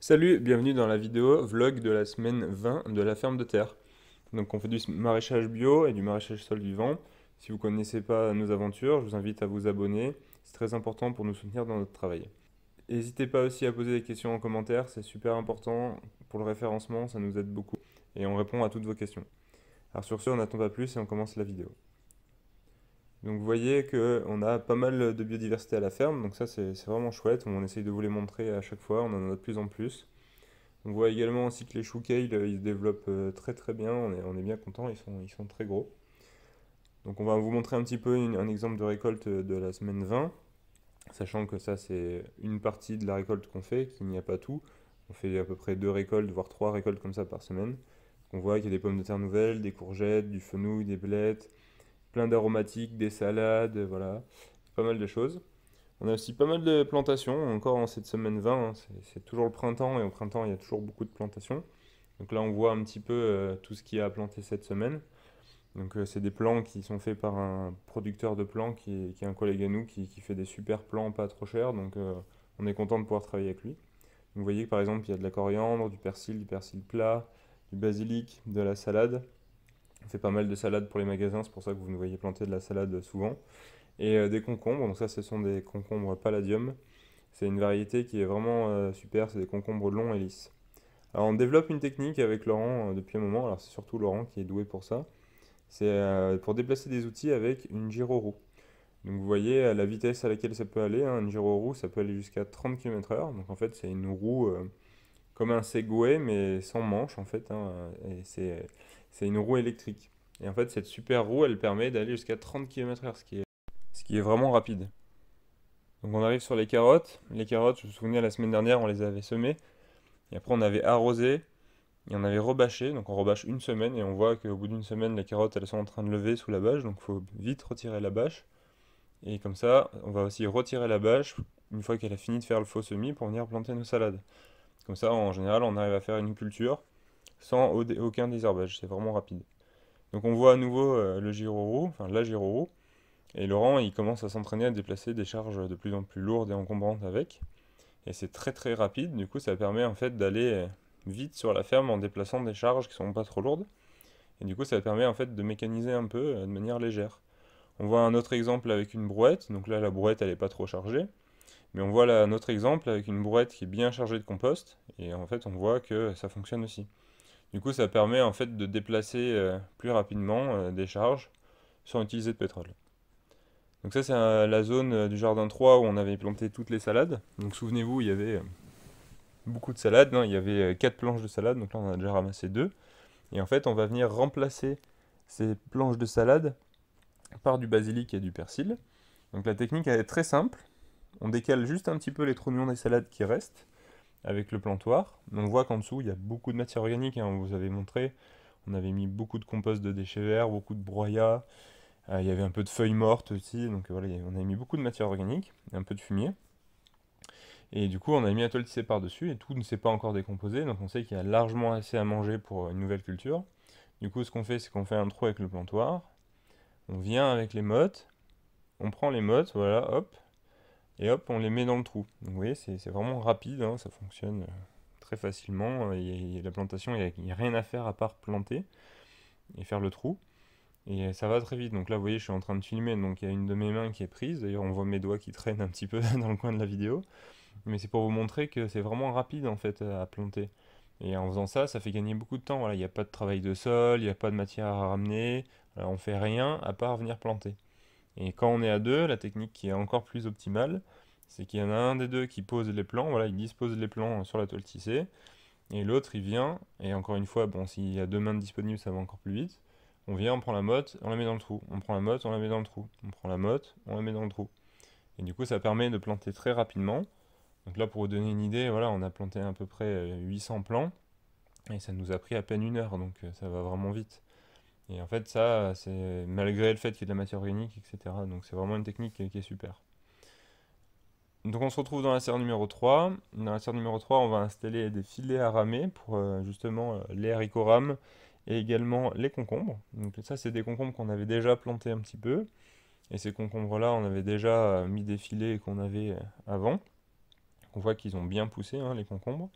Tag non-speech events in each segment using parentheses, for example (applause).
Salut, bienvenue dans la vidéo vlog de la semaine 20 de la ferme de terre. Donc on fait du maraîchage bio et du maraîchage sol vivant. Si vous ne connaissez pas nos aventures, je vous invite à vous abonner. C'est très important pour nous soutenir dans notre travail. N'hésitez pas aussi à poser des questions en commentaire, c'est super important pour le référencement, ça nous aide beaucoup. Et on répond à toutes vos questions. Alors sur ce, on n'attend pas plus et on commence la vidéo. Donc vous voyez qu'on a pas mal de biodiversité à la ferme, donc ça c'est vraiment chouette, on essaye de vous les montrer à chaque fois, on en a de plus en plus. On voit également aussi que les kale, ils se développent euh, très très bien, on est, on est bien content, ils sont, ils sont très gros. Donc on va vous montrer un petit peu un exemple de récolte euh, de la semaine 20, sachant que ça c'est une partie de la récolte qu'on fait, qu'il n'y a pas tout. On fait à peu près deux récoltes, voire trois récoltes comme ça par semaine on voit qu'il y a des pommes de terre nouvelles, des courgettes, du fenouil, des blettes, plein d'aromatiques, des salades, voilà, pas mal de choses. On a aussi pas mal de plantations, encore en cette semaine 20, hein, c'est toujours le printemps, et au printemps, il y a toujours beaucoup de plantations. Donc là, on voit un petit peu euh, tout ce qu'il y a à planter cette semaine. Donc euh, c'est des plants qui sont faits par un producteur de plants qui est, un collègue à nous, qui, fait des super plants pas trop chers, donc euh, on est content de pouvoir travailler avec lui. vous voyez par exemple, il y a de la coriandre, du persil, du persil plat, du basilic, de la salade. On fait pas mal de salade pour les magasins, c'est pour ça que vous nous voyez planter de la salade souvent. Et euh, des concombres, donc ça ce sont des concombres palladium. C'est une variété qui est vraiment euh, super, c'est des concombres longs et lisses. Alors on développe une technique avec Laurent euh, depuis un moment, alors c'est surtout Laurent qui est doué pour ça. C'est pour déplacer des outils avec une gyro-roue. Donc vous voyez la vitesse à laquelle ça peut aller, hein, une gyro-roue ça peut aller jusqu'à 30 km/h, donc en fait c'est une roue comme un Segway, mais sans manche en fait. Hein, c'est, une roue électrique. Et en fait, cette super roue, elle permet d'aller jusqu'à 30 km/h, ce qui est, ce qui est vraiment rapide. Donc on arrive sur les carottes. Les carottes, je me souviens, la semaine dernière, on les avait semées. Et après, on avait arrosé. Et on avait rebâché. Donc on rebâche une semaine. Et on voit qu'au bout d'une semaine, les carottes, elles sont en train de lever sous la bâche. Donc il faut vite retirer la bâche. Et comme ça, on va aussi retirer la bâche une fois qu'elle a fini de faire le faux semis pour venir planter nos salades. Comme ça, en général, on arrive à faire une culture sans aucun désherbage. C'est vraiment rapide. Donc on voit à nouveau euh, le roux, enfin la roux, et Laurent, il commence à s'entraîner à déplacer des charges de plus en plus lourdes et encombrantes avec. Et c'est très très rapide, du coup ça permet en fait d'aller euh, vite sur la ferme en déplaçant des charges qui sont pas trop lourdes. Et du coup ça permet en fait de mécaniser un peu euh, de manière légère. On voit un autre exemple avec une brouette, donc là la brouette elle n'est pas trop chargée. Mais on voit là autre exemple avec une brouette qui est bien chargée de compost, et en fait on voit que ça fonctionne aussi. Du coup ça permet en fait de déplacer euh, plus rapidement euh, des charges sans utiliser de pétrole. Donc ça c'est la zone euh, du jardin 3 où on avait planté toutes les salades. Donc souvenez-vous il y avait beaucoup de salades, hein. il y avait 4 planches de salade, donc là on a déjà ramassé 2. Et en fait on va venir remplacer ces planches de salade par du basilic et du persil. Donc la technique elle est très simple, on décale juste un petit peu les trognons des salades qui restent avec le plantoir. On voit qu'en dessous, il y a beaucoup de matière organique, on hein, vous avait montré. On avait mis beaucoup de compost de déchets verts, beaucoup de broyats. Euh, il y avait un peu de feuilles mortes aussi, donc euh, voilà, on avait mis beaucoup de matière organique, un peu de fumier. Et du coup, on a mis un toile par-dessus et tout ne s'est pas encore décomposé, donc on sait qu'il y a largement assez à manger pour une nouvelle culture. Du coup, ce qu'on fait, c'est qu'on fait un trou avec le plantoir, on vient avec les mottes, on prend les mottes, voilà, hop, et hop, on les met dans le trou. Donc, vous voyez, c'est vraiment rapide, hein, ça fonctionne euh, très facilement. Et, euh, la plantation, il n'y a, rien à faire à part planter et faire le trou. Et ça va très vite. Donc là, vous voyez, je suis en train de filmer, donc il y a une de mes mains qui est prise. D'ailleurs, on voit mes doigts qui traînent un petit peu (laughs) dans le coin de la vidéo. Mais c'est pour vous montrer que c'est vraiment rapide, en fait, à planter. Et en faisant ça, ça fait gagner beaucoup de temps. Voilà, il n'y a pas de travail de sol, il n'y a pas de matière à ramener. On on fait rien à part venir planter. Et quand on est à deux, la technique qui est encore plus optimale, c'est qu'il y en a un des deux qui pose les plans, voilà, il dispose les plans sur la toile tissée, et l'autre il vient, et encore une fois, bon, s'il y a deux mains disponibles, ça va encore plus vite. On vient, on prend la motte, on la met dans le trou, on prend la motte, on la met dans le trou, on prend la motte, on la met dans le trou. Et du coup, ça permet de planter très rapidement. Donc là, pour vous donner une idée, voilà, on a planté à peu près 800 euh, plants, et ça nous a pris à peine une heure, donc euh, ça va vraiment vite. Et en fait, ça, c'est malgré le fait qu'il y ait de la matière organique, etc. Donc c'est vraiment une technique qui est, super. Donc on se retrouve dans la serre numéro 3. Dans la serre numéro 3, on va installer des filets à ramer pour euh, justement euh, les haricots rames et également les concombres. Donc ça, c'est des concombres qu'on avait déjà plantés un petit peu. Et ces concombres-là, on avait déjà euh, mis des filets qu'on avait avant. On voit qu'ils ont bien poussé, hein, les concombres.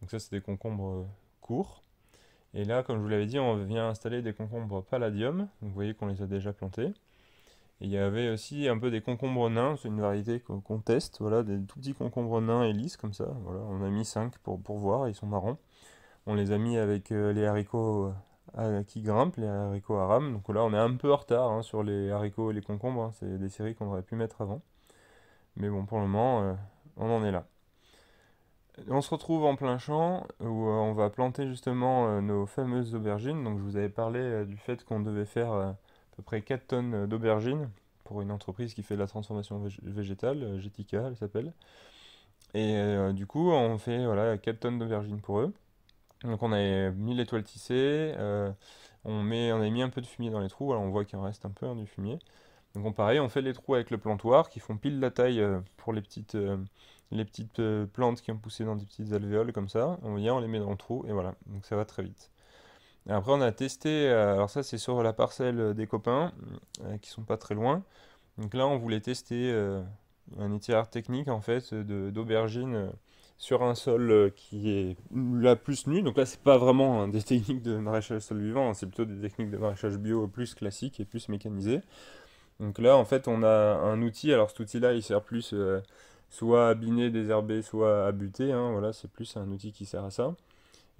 Donc ça, c'est des concombres courts. Et là, comme je vous l'avais dit, on vient installer des concombres palladium. vous voyez qu'on les a déjà plantés. il y avait aussi un peu des concombres nains, c'est une variété qu'on teste, voilà, des tout petits concombres nains et lisses comme ça. Voilà, on a mis 5 pour, pour voir, ils sont marrons. On les a mis avec euh, les haricots euh, qui grimpent, les haricots à rame. Donc là, on est un peu en retard hein, sur les haricots et les concombres. Hein. C'est des séries qu'on aurait pu mettre avant. Mais bon, pour le moment, euh, on en est là. On se retrouve en plein champ où euh, on va planter justement euh, nos fameuses aubergines. Donc je vous avais parlé euh, du fait qu'on devait faire à peu près 4 tonnes d'aubergines pour une entreprise qui fait de la transformation végétale, Getica elle s'appelle. Et du coup on fait voilà, 4 tonnes d'aubergines pour eux. Donc on a mis les toiles tissées, on, met, on a mis un peu de fumier dans les trous, alors on voit qu'il en reste un peu hein, du fumier. Donc on, pareil, on fait les trous avec le plantoir qui font pile la taille pour les petites les petites euh, plantes qui ont poussé dans des petites alvéoles comme ça, on vient, on les met dans le trou et voilà, donc ça va très vite. après on a testé, euh, alors ça c'est sur la parcelle euh, des copains qui sont pas très loin, donc là on voulait tester un itinéraire technique en fait d'aubergine sur un sol qui est la plus nue. Donc là, c'est pas vraiment hein, des (laughs) techniques de maraîchage sol vivant, hein, c'est plutôt des techniques de maraîchage bio plus classiques et plus mécanisées. Donc là, en fait, on a un outil. Alors cet outil-là, il sert plus soit à désherbé, désherber, soit à buter. Hein, voilà, c'est plus un outil qui sert à ça.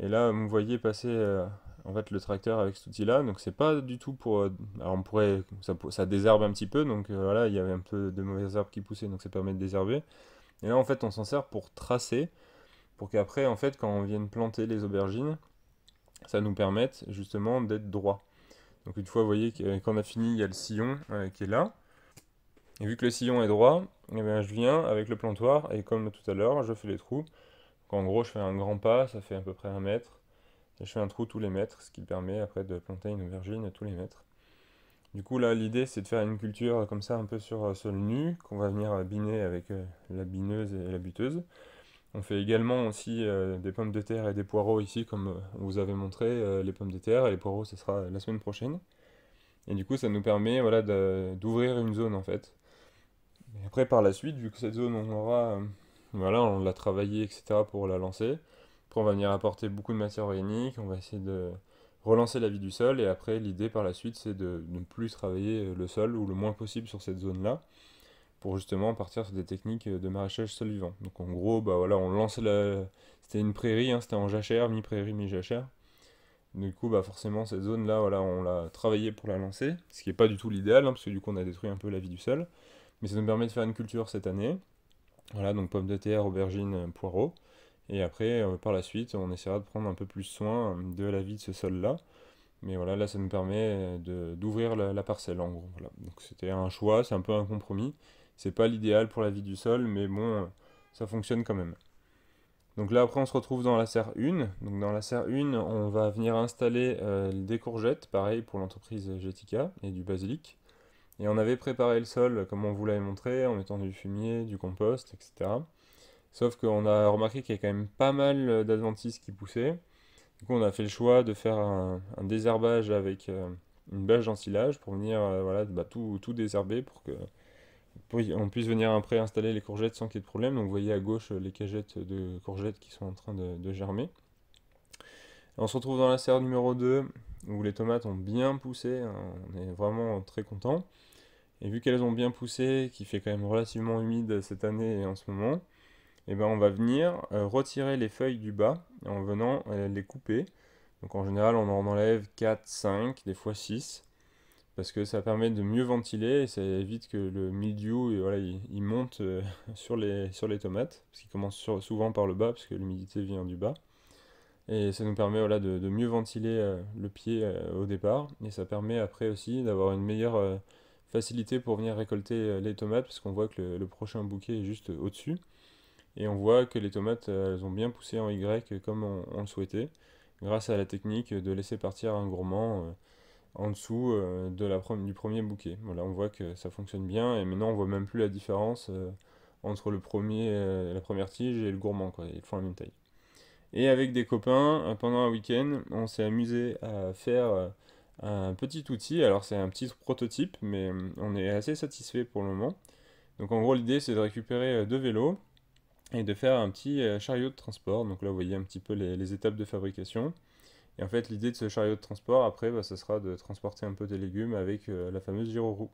Et là, vous voyez passer euh, en fait le tracteur avec cet outil-là. Donc c'est pas du tout pour. Euh, alors on pourrait, ça, ça, désherbe un petit peu. Donc euh, voilà, il y avait un peu de mauvaises herbes qui poussaient, donc ça permet de désherber. Et là, en fait, on s'en sert pour tracer, pour qu'après, en fait, quand on vienne planter les aubergines, ça nous permette justement d'être droit. Donc une fois, vous voyez qu'on a fini, il y a le sillon qui est là. Et vu que le sillon est droit, eh je viens avec le plantoir et comme tout à l'heure, je fais les trous. en gros, je fais un grand pas, ça fait à peu près un mètre. Et je fais un trou tous les mètres, ce qui permet après de planter une aubergine tous les mètres. Du coup, là, l'idée, c'est de faire une culture comme ça, un peu sur euh, sol nu, qu'on va venir biner avec euh, la bineuse et la buteuse. On fait également aussi euh, des pommes de terre et des poireaux ici, comme on vous avait montré, les pommes de terre et les poireaux, ce sera la semaine prochaine. Et du coup, ça nous permet voilà, d'ouvrir une zone en fait après, par la suite, vu que cette zone, on aura. Euh, voilà, on l'a travaillée, etc., pour la lancer. on va venir apporter beaucoup de matière organique, on va essayer de relancer la vie du sol, et après, l'idée par la suite, c'est de ne plus travailler euh, le sol ou le moins possible sur cette zone-là pour justement partir sur des techniques euh, de maraîchage sol vivant. Donc en gros, bah, voilà, on lance la... C'était une prairie, hein, c'était en jachère, mi-prairie, mi-jachère. Du coup, bah, forcément, cette zone-là, voilà, on l'a travaillée pour la lancer, ce qui n'est pas du tout l'idéal, hein, parce que du coup, on a détruit un peu la vie du sol. Mais ça nous permet de faire une culture cette année. Voilà, donc pommes de terre, aubergines, euh, poireaux. Et après, euh, par la suite, on essaiera de prendre un peu plus soin de la vie de ce sol-là. Mais voilà, là, ça nous permet euh, d'ouvrir la, parcelle, en gros. Donc c'était un choix, c'est un peu un compromis. C'est pas l'idéal pour la vie du sol, mais bon, ça fonctionne quand même. Donc là, après, on se retrouve dans la serre 1. Donc dans la serre 1, on va venir installer des courgettes, pareil pour l'entreprise Jetica et du basilic. Et on avait préparé le sol comme on vous l'avait montré, en mettant du fumier, du compost, etc. Sauf qu'on a remarqué qu'il y avait quand même pas mal d'adventices qui poussaient. Du coup, on a fait le choix de faire un, désherbage avec euh, une bâche d'ensilage pour venir euh, voilà, bah, tout, tout, désherber pour que on puisse venir après installer les courgettes sans qu'il y ait de problème. Donc, vous voyez à gauche les cagettes de courgettes qui sont en train de germer on se retrouve dans la serre numéro 2 où les tomates ont bien poussé, hein. on est vraiment très content. Et vu qu'elles ont bien poussé, qu'il fait quand même relativement humide cette année et en ce moment, eh ben on va venir euh, retirer les feuilles du bas en venant euh, les couper. Donc en général, on en enlève 4, 5, des fois 6, parce que ça permet de mieux ventiler et ça évite que le mildiou euh, voilà, il, monte (laughs) sur, les, sur les tomates, parce qu'il commence souvent par le bas, parce que l'humidité vient du bas. Et ça nous permet voilà, de, de mieux ventiler euh, le pied euh, au départ. Et ça permet après aussi d'avoir une meilleure euh, facilité pour venir récolter les tomates, parce qu'on voit que le, prochain bouquet est juste au-dessus. Et on voit que les tomates, elles ont bien poussé en Y comme on, le souhaitait, grâce à la technique de laisser partir un gourmand en dessous de la, du premier bouquet. Voilà, on voit que ça fonctionne bien, et maintenant on voit même plus la différence entre le premier, la première tige et le gourmand. Ils font la même taille. Et avec des copains, euh, pendant un week-end, on s'est amusé à faire euh, un petit outil. Alors c'est un petit prototype, mais hum, on est assez satisfait pour le moment. Donc en gros l'idée c'est de récupérer euh, deux vélos et de faire un petit chariot de transport. Donc là vous voyez un petit peu les, étapes de fabrication. Et en fait l'idée de ce chariot de transport après bah, ce sera de transporter un peu des légumes avec la fameuse roue.